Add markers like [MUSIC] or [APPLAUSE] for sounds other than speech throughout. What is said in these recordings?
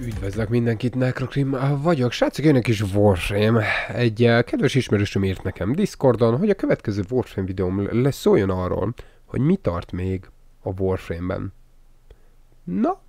Üdvözlök mindenkit, Necrocrim ah, vagyok. Srácok, jön egy kis Warframe. Egy eh, kedves ismerősöm írt nekem Discordon, hogy a következő Warframe videóm lesz szóljon arról, hogy mi tart még a Warframe-ben. Na,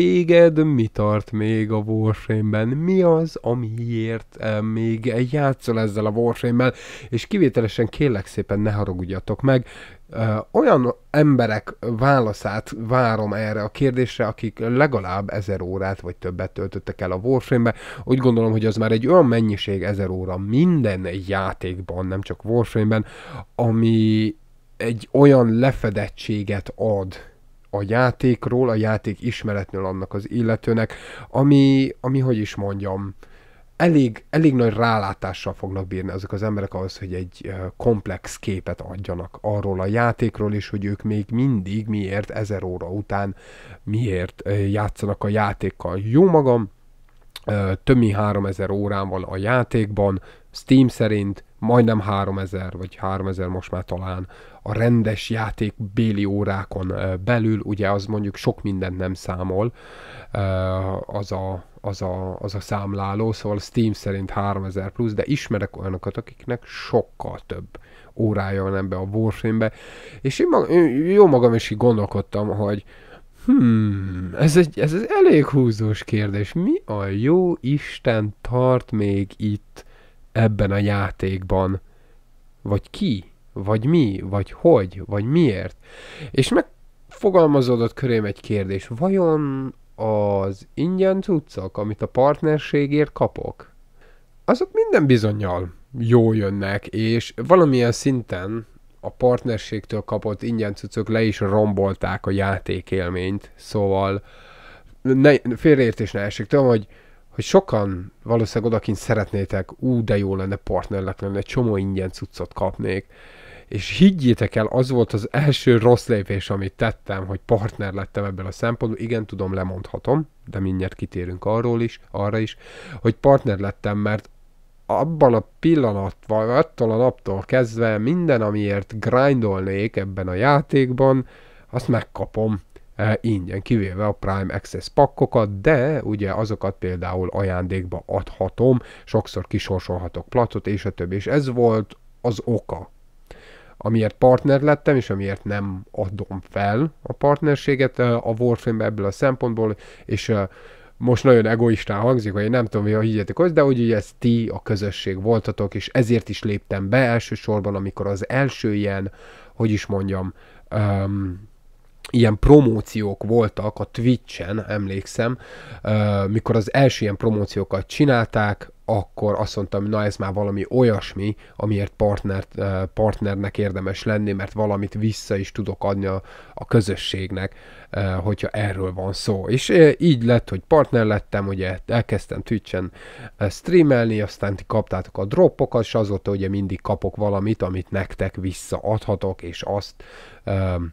téged mi tart még a warframe Mi az, amiért eh, még játszol ezzel a warframe És kivételesen kérlek szépen ne haragudjatok meg, eh, olyan emberek válaszát várom erre a kérdésre, akik legalább ezer órát vagy többet töltöttek el a Warframe-be. Úgy gondolom, hogy az már egy olyan mennyiség ezer óra minden játékban, nem csak Warframe-ben, ami egy olyan lefedettséget ad a játékról, a játék ismeretnél annak az illetőnek, ami, ami hogy is mondjam, elég, elég nagy rálátással fognak bírni azok az emberek ahhoz, hogy egy komplex képet adjanak arról a játékról, és hogy ők még mindig miért ezer óra után miért játszanak a játékkal. Jó magam, több mint 3000 órán van a játékban, Steam szerint majdnem 3000, vagy 3000 most már talán a rendes játék béli órákon belül, ugye az mondjuk sok mindent nem számol, az a, az a, az a számláló, szóval Steam szerint 3000 plusz, de ismerek olyanokat, akiknek sokkal több órája van ebbe a Warframe-be, és én, mag, én jó magam is így gondolkodtam, hogy Hmm, ez egy, ez egy elég húzós kérdés. Mi a jó Isten tart még itt ebben a játékban, vagy ki, vagy mi, vagy hogy, vagy miért. És megfogalmazódott körém egy kérdés, vajon az ingyen cuccok, amit a partnerségért kapok, azok minden bizonyal jó jönnek, és valamilyen szinten a partnerségtől kapott ingyen cuccok le is rombolták a játékélményt, szóval ne, félreértés ne esik. Tudom, hogy hogy sokan valószínűleg odakint szeretnétek, ú, de jó lenne partnernek lenni, egy csomó ingyen cuccot kapnék. És higgyétek el, az volt az első rossz lépés, amit tettem, hogy partner lettem ebből a szempontból. Igen, tudom, lemondhatom, de mindjárt kitérünk arról is, arra is, hogy partner lettem, mert abban a pillanatban, attól a naptól kezdve minden, amiért grindolnék ebben a játékban, azt megkapom. Eh, ingyen, kivéve a Prime Access pakkokat, de ugye azokat például ajándékba adhatom, sokszor kisorsolhatok platot, és a többi. És ez volt az oka, amiért partner lettem, és amiért nem adom fel a partnerséget eh, a Warframe ebből a szempontból, és eh, most nagyon egoistán hangzik, hogy én nem tudom, hogy higgyetek hozzá, de hogy ugye ez ti a közösség voltatok, és ezért is léptem be elsősorban, amikor az első ilyen, hogy is mondjam, um, ilyen promóciók voltak a Twitch-en, emlékszem, mikor az első ilyen promóciókat csinálták, akkor azt mondtam, na ez már valami olyasmi, amiért partnert, partnernek érdemes lenni, mert valamit vissza is tudok adni a, a közösségnek, hogyha erről van szó. És így lett, hogy partner lettem, ugye elkezdtem Twitch-en streamelni, aztán ti kaptátok a droppokat, és azóta ugye mindig kapok valamit, amit nektek visszaadhatok, és azt um,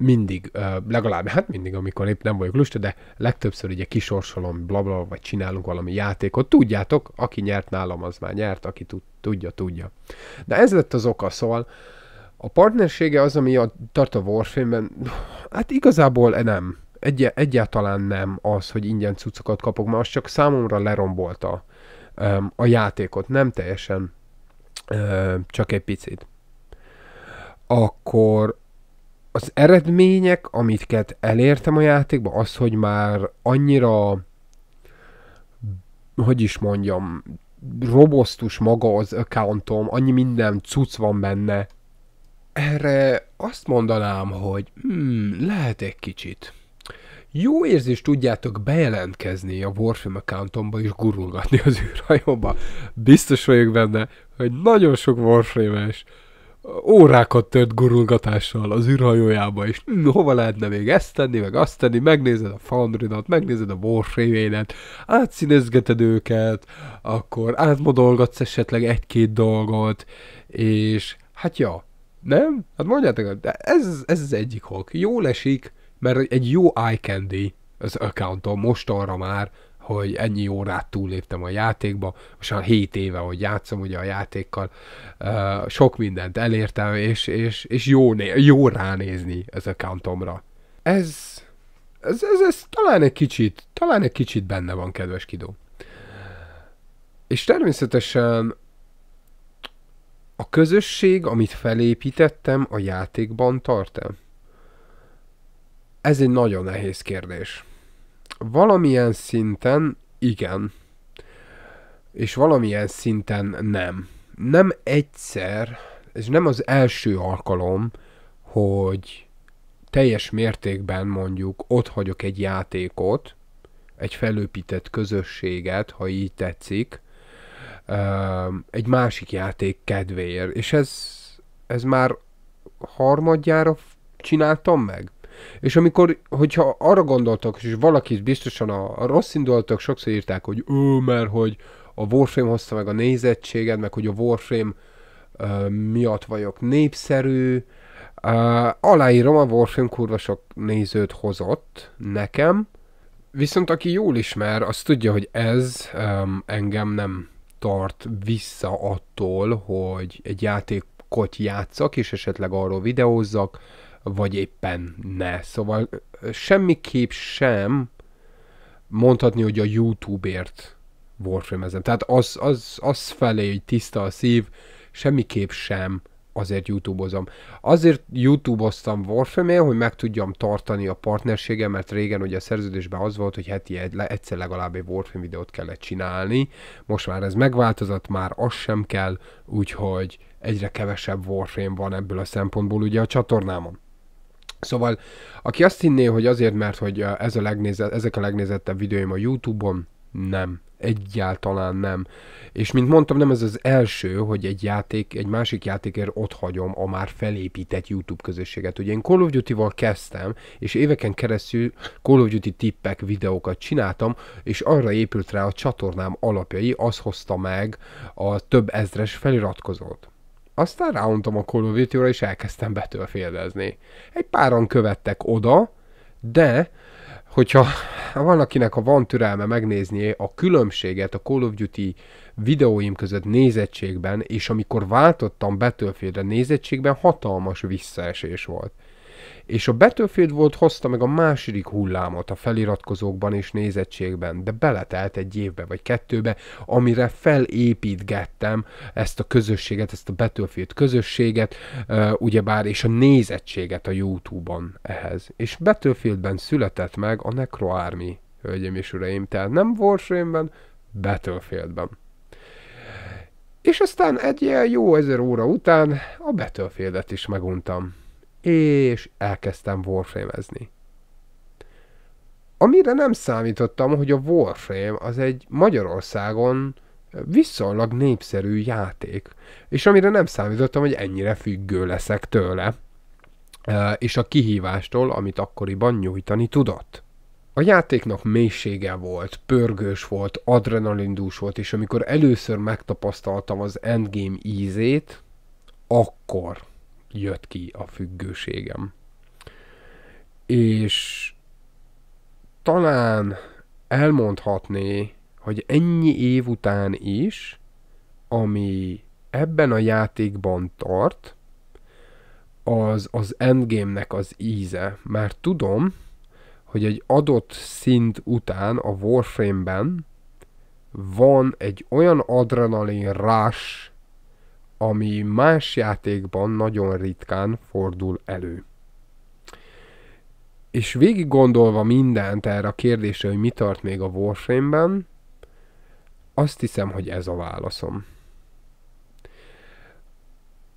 mindig, legalább, hát mindig, amikor épp nem vagyok lusta, de legtöbbször ugye kisorsolom, blabla, bla, vagy csinálunk valami játékot. Tudjátok, aki nyert nálam, az már nyert, aki tud, tudja, tudja. De ez lett az oka, szóval a partnersége az, ami a, tart a Warframe-ben, hát igazából e nem. Egy, egyáltalán nem az, hogy ingyen cuccokat kapok, mert az csak számomra lerombolta um, a játékot, nem teljesen, um, csak egy picit. Akkor az eredmények, amiket elértem a játékba, az, hogy már annyira, hogy is mondjam, robosztus maga az accountom, annyi minden cucc van benne. Erre azt mondanám, hogy hmm, lehet egy kicsit. Jó érzést tudjátok bejelentkezni a Warframe accountomba és gurulgatni az űrhajóba. Biztos vagyok benne, hogy nagyon sok Warframe-es órákat tört gurulgatással az űrhajójába, és hm, hova lehetne még ezt tenni, meg azt tenni, megnézed a Foundry-nat, megnézed a warframe átszínezgeted őket, akkor átmodolgatsz esetleg egy-két dolgot, és hát ja, nem? Hát mondjátok, de ez, ez az egyik hok. jó lesik, mert egy jó eye candy az accountom most arra már, hogy ennyi órát túléptem a játékba, most már 7 éve, hogy játszom ugye a játékkal, sok mindent elértem, és, és, és jó, né- jó ránézni az accountomra. Ez, ez, ez, ez talán egy kicsit, talán egy kicsit benne van, kedves Kidó. És természetesen a közösség, amit felépítettem, a játékban tart-e? Ez egy nagyon nehéz kérdés. Valamilyen szinten igen, és valamilyen szinten nem. Nem egyszer, és nem az első alkalom, hogy teljes mértékben mondjuk ott hagyok egy játékot, egy felépített közösséget, ha így tetszik, egy másik játék kedvéért. És ez, ez már harmadjára csináltam meg? És amikor, hogyha arra gondoltak, és valaki biztosan a, a rossz indultak, sokszor írták, hogy ő, mert hogy a Warframe hozta meg a nézettséged, meg hogy a Warframe uh, miatt vagyok népszerű. Uh, aláírom, a Warframe kurva sok nézőt hozott nekem, viszont aki jól ismer, az tudja, hogy ez um, engem nem tart vissza attól, hogy egy játékot játszak, és esetleg arról videózzak, vagy éppen ne. Szóval semmiképp sem mondhatni, hogy a YouTube-ért warframe Tehát az, az, az felé, hogy tiszta a szív, semmiképp sem azért YouTube-ozom. Azért YouTube-oztam warframe hogy meg tudjam tartani a partnerségem, mert régen ugye a szerződésben az volt, hogy heti egy, egyszer legalább egy Warframe videót kellett csinálni, most már ez megváltozott, már az sem kell, úgyhogy egyre kevesebb Warframe van ebből a szempontból ugye a csatornámon. Szóval, aki azt hinné, hogy azért, mert hogy ez a legnézett, ezek a legnézettebb videóim a YouTube-on, nem. Egyáltalán nem. És mint mondtam, nem ez az első, hogy egy játék, egy másik játékért ott hagyom a már felépített YouTube közösséget. Ugye én Call of Duty-val kezdtem, és éveken keresztül Call of Duty tippek, videókat csináltam, és arra épült rá a csatornám alapjai, az hozta meg a több ezres feliratkozót. Aztán ráuntam a Call of Duty-ra, és elkezdtem betölfélezni. Egy páran követtek oda, de hogyha van akinek a van türelme megnézni a különbséget a Call of Duty videóim között nézettségben, és amikor váltottam Battlefieldre nézettségben, hatalmas visszaesés volt. És a Battlefield volt hozta meg a második hullámot a feliratkozókban és nézettségben, de beletelt egy évbe vagy kettőbe, amire felépítgettem ezt a közösséget, ezt a Battlefield közösséget, ugyebár, és a nézettséget a YouTube-on ehhez. És Battlefieldben született meg a Necro Army, hölgyeim és uraim, tehát nem Warframe-ben, Battlefieldben. És aztán egy ilyen jó ezer óra után a Battlefieldet is meguntam és elkezdtem warframe-ezni. Amire nem számítottam, hogy a Warframe az egy Magyarországon viszonylag népszerű játék, és amire nem számítottam, hogy ennyire függő leszek tőle, e, és a kihívástól, amit akkoriban nyújtani tudott. A játéknak mélysége volt, pörgős volt, adrenalindús volt, és amikor először megtapasztaltam az endgame ízét, akkor jött ki a függőségem. És talán elmondhatné, hogy ennyi év után is, ami ebben a játékban tart, az az endgame-nek az íze. Mert tudom, hogy egy adott szint után a Warframe-ben van egy olyan adrenalin rush, ami más játékban nagyon ritkán fordul elő. És végig gondolva mindent erre a kérdésre, hogy mi tart még a Warframe-ben, azt hiszem, hogy ez a válaszom.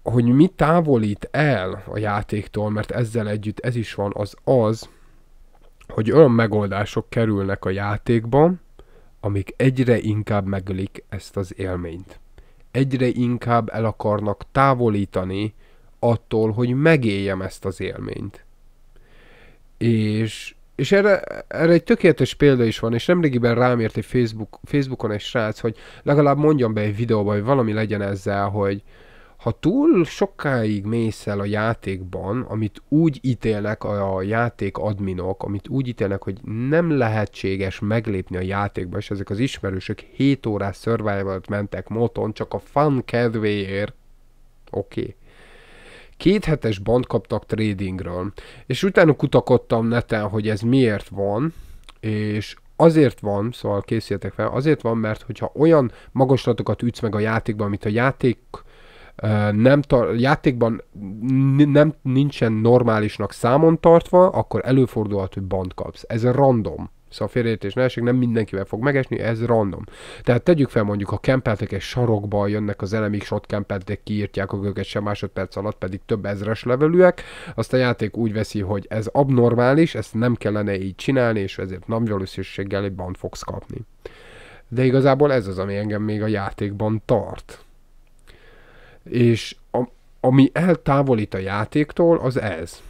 Hogy mi távolít el a játéktól, mert ezzel együtt ez is van, az az, hogy olyan megoldások kerülnek a játékba, amik egyre inkább megölik ezt az élményt egyre inkább el akarnak távolítani attól, hogy megéljem ezt az élményt. És, és erre, erre egy tökéletes példa is van, és nemrégiben rám ért egy Facebook, Facebookon egy srác, hogy legalább mondjam be egy videóba, hogy valami legyen ezzel, hogy, ha túl sokáig mész el a játékban, amit úgy ítélnek a játék adminok, amit úgy ítélnek, hogy nem lehetséges meglépni a játékba, és ezek az ismerősök 7 órás survival mentek moton, csak a fun kedvéért. Oké. Okay. Két hetes band kaptak tradingről, és utána kutakodtam neten, hogy ez miért van, és azért van, szóval készítek fel, azért van, mert hogyha olyan magaslatokat ütsz meg a játékban, amit a játék nem tar- játékban nem, nincsen normálisnak számon tartva, akkor előfordulhat, hogy band kapsz. Ez random. Szóval félreértés ne esik, nem mindenkivel fog megesni, ez random. Tehát tegyük fel mondjuk, ha kempeltek egy sarokba, jönnek az elemik, ott kempeltek, kiírtják a őket sem másodperc alatt, pedig több ezres levelűek, azt a játék úgy veszi, hogy ez abnormális, ezt nem kellene így csinálni, és ezért nem valószínűséggel egy band fogsz kapni. De igazából ez az, ami engem még a játékban tart. És a, ami eltávolít a játéktól, az ez.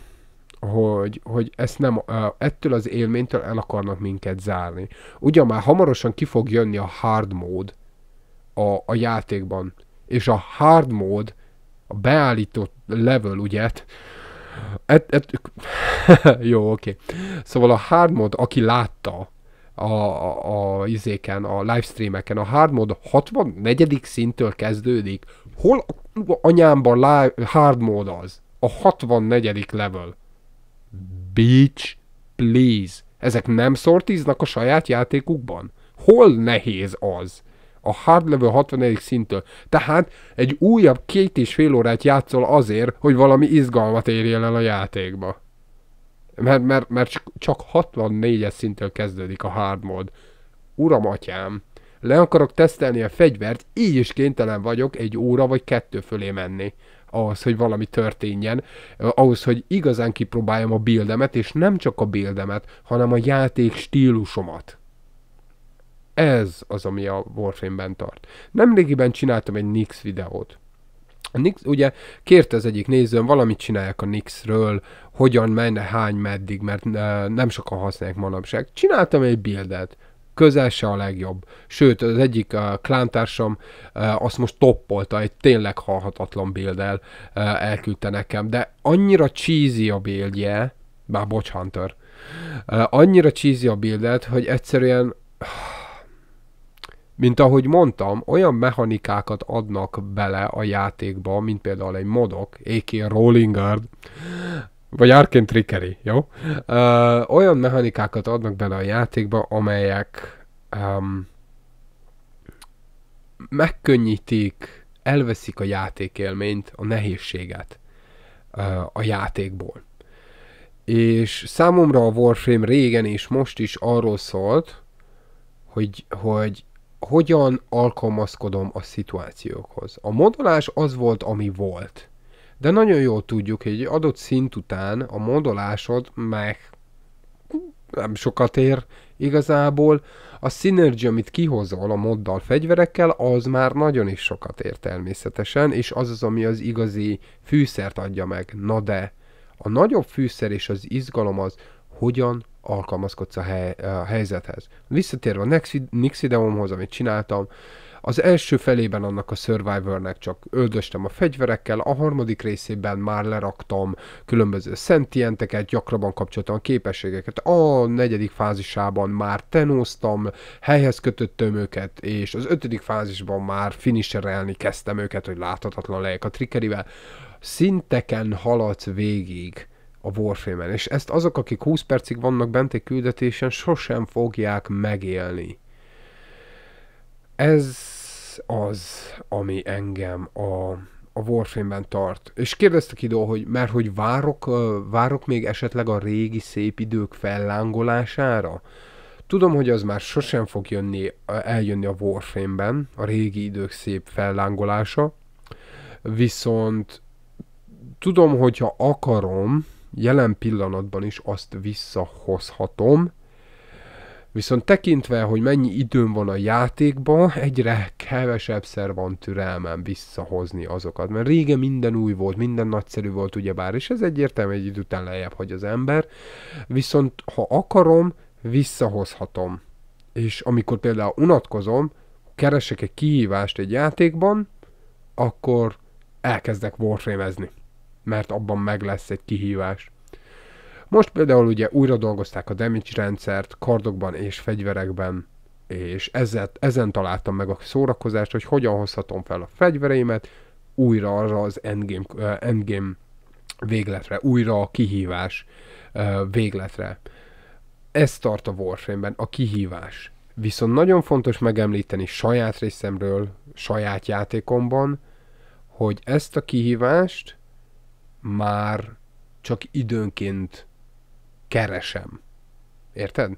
Hogy, hogy ezt nem, ettől az élménytől el akarnak minket zárni. Ugyan már hamarosan ki fog jönni a hard mód a, a játékban. És a hard mód, a beállított level, ugye, et, et, [LAUGHS] jó, oké. Okay. Szóval a hard mod, aki látta, a, a, a izéken, a livestreameken. A hard mód 64. szintől kezdődik Hol anyámban live, hard mode az? A 64. level. Bitch, please. Ezek nem szortiznak a saját játékukban? Hol nehéz az? A hard level 64. szintől. Tehát egy újabb két és fél órát játszol azért, hogy valami izgalmat érjél el a játékba. Mert, mert, mert csak 64-es kezdődik a hard mode. Uram, atyám, le akarok tesztelni a fegyvert, így is kénytelen vagyok egy óra vagy kettő fölé menni ahhoz, hogy valami történjen, ahhoz, hogy igazán kipróbáljam a bildemet, és nem csak a bildemet, hanem a játék stílusomat. Ez az, ami a Warframe-ben tart. Nemrégiben csináltam egy Nix videót. A Nix, ugye kérte az egyik nézőm, valamit csinálják a Nixről, hogyan menne, hány, meddig, mert nem sokan használják manapság. Csináltam egy bildet, közel se a legjobb. Sőt, az egyik uh, klántársam uh, azt most toppolta, egy tényleg halhatatlan bilddel uh, e, elküldte nekem, de annyira cheesy a bildje, bár bocs Hunter, uh, annyira cheesy a bildet, hogy egyszerűen mint ahogy mondtam, olyan mechanikákat adnak bele a játékba, mint például egy modok, a.k.a. Rolling Guard, vagy Arkane Trickery, jó? Ö, olyan mechanikákat adnak bele a játékba, amelyek um, megkönnyítik, elveszik a játékélményt, a nehézséget uh, a játékból. És számomra a Warframe régen és most is arról szólt, hogy, hogy hogyan alkalmazkodom a szituációkhoz. A modolás az volt, ami volt. De nagyon jól tudjuk, hogy egy adott szint után a modolásod meg nem sokat ér igazából. A szinergia, amit kihozol a moddal fegyverekkel, az már nagyon is sokat ér természetesen, és az az, ami az igazi fűszert adja meg. Na de, a nagyobb fűszer és az izgalom az, hogyan alkalmazkodsz a, hely, a helyzethez. Visszatérve a Nixidemomhoz, amit csináltam, az első felében annak a Survivornek csak öldöstem a fegyverekkel, a harmadik részében már leraktam különböző szentienteket, gyakrabban kapcsoltam a képességeket. A negyedik fázisában már tenóztam, helyhez kötöttem őket, és az ötödik fázisban már finisherelni kezdtem őket, hogy láthatatlan legyek a trickerivel. Szinteken haladsz végig a Warframe-en, és ezt azok, akik 20 percig vannak bent egy küldetésen, sosem fogják megélni. Ez az, ami engem a, a Warframe-ben tart. És kérdeztek idő, hogy mert hogy várok, várok még esetleg a régi szép idők fellángolására? Tudom, hogy az már sosem fog jönni, eljönni a Warframe-ben, a régi idők szép fellángolása, viszont tudom, hogyha akarom, jelen pillanatban is azt visszahozhatom, Viszont tekintve, hogy mennyi időm van a játékban, egyre kevesebbszer van türelmem visszahozni azokat. Mert régen minden új volt, minden nagyszerű volt ugyebár, és ez egyértelmű, egy idő után lejjebb hagy az ember. Viszont ha akarom, visszahozhatom. És amikor például unatkozom, keresek egy kihívást egy játékban, akkor elkezdek warframe-ezni. Mert abban meg lesz egy kihívás. Most például ugye újra dolgozták a damage rendszert kardokban és fegyverekben, és ezzel, ezen találtam meg a szórakozást, hogy hogyan hozhatom fel a fegyvereimet újra arra az endgame, uh, endgame végletre, újra a kihívás uh, végletre. Ez tart a Warframe-ben, a kihívás. Viszont nagyon fontos megemlíteni saját részemről, saját játékomban, hogy ezt a kihívást már csak időnként keresem. Érted?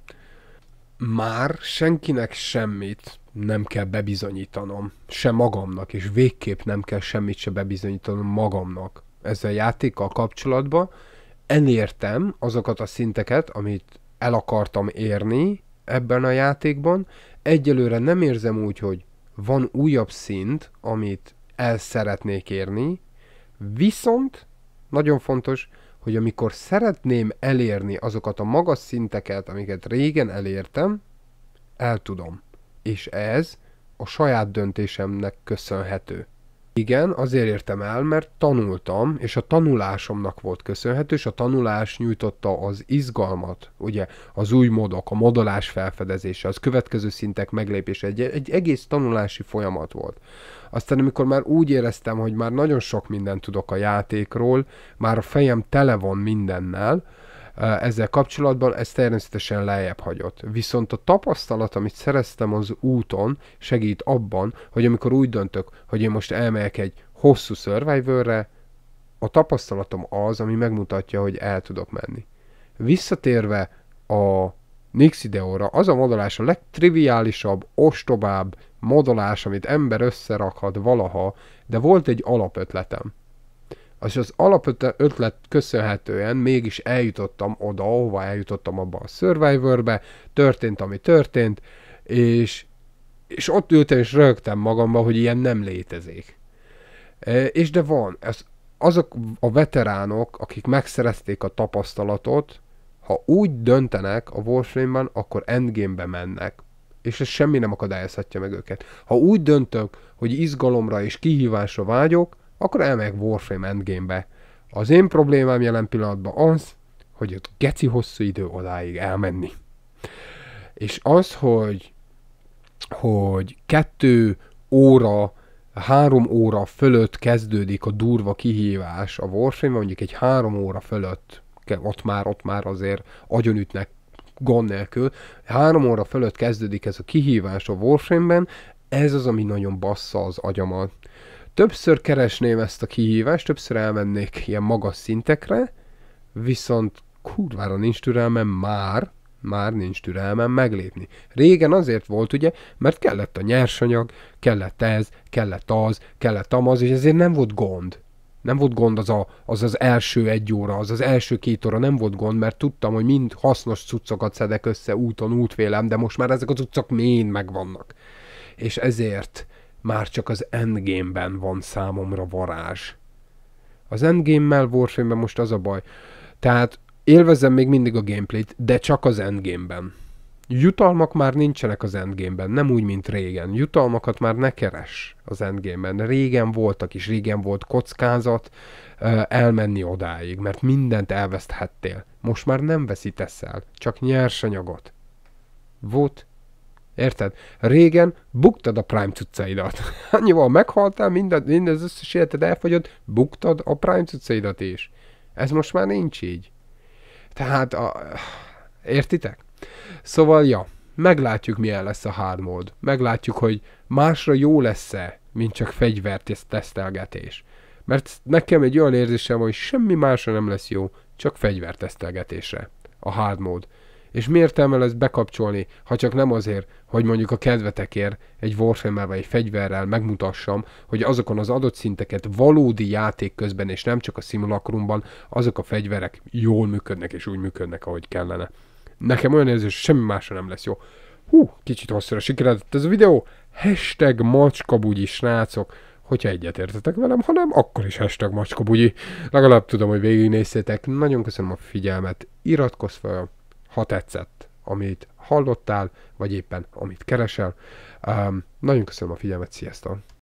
Már senkinek semmit nem kell bebizonyítanom, se magamnak, és végképp nem kell semmit se bebizonyítanom magamnak ezzel a játékkal kapcsolatban. Elértem azokat a szinteket, amit el akartam érni ebben a játékban. Egyelőre nem érzem úgy, hogy van újabb szint, amit el szeretnék érni, viszont, nagyon fontos, hogy amikor szeretném elérni azokat a magas szinteket, amiket régen elértem, el tudom. És ez a saját döntésemnek köszönhető. Igen, azért értem el, mert tanultam, és a tanulásomnak volt köszönhető, és a tanulás nyújtotta az izgalmat, ugye, az új modok, a modolás felfedezése, az következő szintek meglépése, egy, egy egész tanulási folyamat volt. Aztán amikor már úgy éreztem, hogy már nagyon sok mindent tudok a játékról, már a fejem tele van mindennel, Eh, ezzel kapcsolatban, ez természetesen lejjebb hagyott. Viszont a tapasztalat, amit szereztem az úton, segít abban, hogy amikor úgy döntök, hogy én most elmegyek egy hosszú survivorre, a tapasztalatom az, ami megmutatja, hogy el tudok menni. Visszatérve a Nix ideóra, az a modolás a legtriviálisabb, ostobább modolás, amit ember összerakhat valaha, de volt egy alapötletem. És az alapötlet ötlet köszönhetően mégis eljutottam oda, ahova eljutottam abba a Survivor-be, történt, ami történt, és, és ott ültem és rögtem magamba, hogy ilyen nem létezik. E, és de van, ez, azok a veteránok, akik megszerezték a tapasztalatot, ha úgy döntenek a Warframe-ben, akkor endgame-be mennek. És ez semmi nem akadályozhatja meg őket. Ha úgy döntök, hogy izgalomra és kihívásra vágyok, akkor elmegyek Warframe Endgame-be. Az én problémám jelen pillanatban az, hogy ott geci hosszú idő odáig elmenni. És az, hogy hogy kettő óra, három óra fölött kezdődik a durva kihívás a Warframe, mondjuk egy három óra fölött, ott már, ott már azért agyonütnek gond nélkül, három óra fölött kezdődik ez a kihívás a Warframe-ben, ez az, ami nagyon bassza az agyamat. Többször keresném ezt a kihívást, többször elmennék ilyen magas szintekre, viszont kurvára nincs türelmem már, már nincs türelmem meglépni. Régen azért volt ugye, mert kellett a nyersanyag, kellett ez, kellett az, kellett amaz, és ezért nem volt gond. Nem volt gond az, a, az az első egy óra, az az első két óra nem volt gond, mert tudtam, hogy mind hasznos cuccokat szedek össze úton, útvélem, de most már ezek a cuccok mind megvannak. És ezért már csak az endgame-ben van számomra varázs. Az endgame-mel warframe most az a baj. Tehát élvezem még mindig a gameplayt, de csak az endgame-ben. Jutalmak már nincsenek az endgame-ben, nem úgy, mint régen. Jutalmakat már ne keres az endgame-ben. Régen voltak is, régen volt kockázat elmenni odáig, mert mindent elveszthettél. Most már nem veszítesz el, csak nyersanyagot. Volt Érted? Régen buktad a Prime cuccaidat. [LAUGHS] Annyival meghaltál, minden, minden az összes életed elfogyott, buktad a Prime cuccaidat is. Ez most már nincs így. Tehát, a... értitek? Szóval, ja, meglátjuk milyen lesz a hard mode. Meglátjuk, hogy másra jó lesz-e, mint csak fegyvert tesztelgetés. Mert nekem egy olyan érzésem, hogy semmi másra nem lesz jó, csak fegyvertesztelgetésre. A hard mode. És miért értelme lesz bekapcsolni, ha csak nem azért, hogy mondjuk a kedvetekért egy warframe vagy egy fegyverrel megmutassam, hogy azokon az adott szinteket valódi játék közben, és nem csak a szimulakrumban, azok a fegyverek jól működnek, és úgy működnek, ahogy kellene. Nekem olyan érzés, semmi másra nem lesz jó. Hú, kicsit hosszúra sikeredett ez a videó. Hashtag macskabugyi srácok hogyha egyetértetek velem, hanem akkor is hashtag macskabugyi. Legalább tudom, hogy végignéztétek. Nagyon köszönöm a figyelmet, iratkozz fel, ha tetszett, amit hallottál, vagy éppen amit keresel. Um, nagyon köszönöm a figyelmet, sziasztok!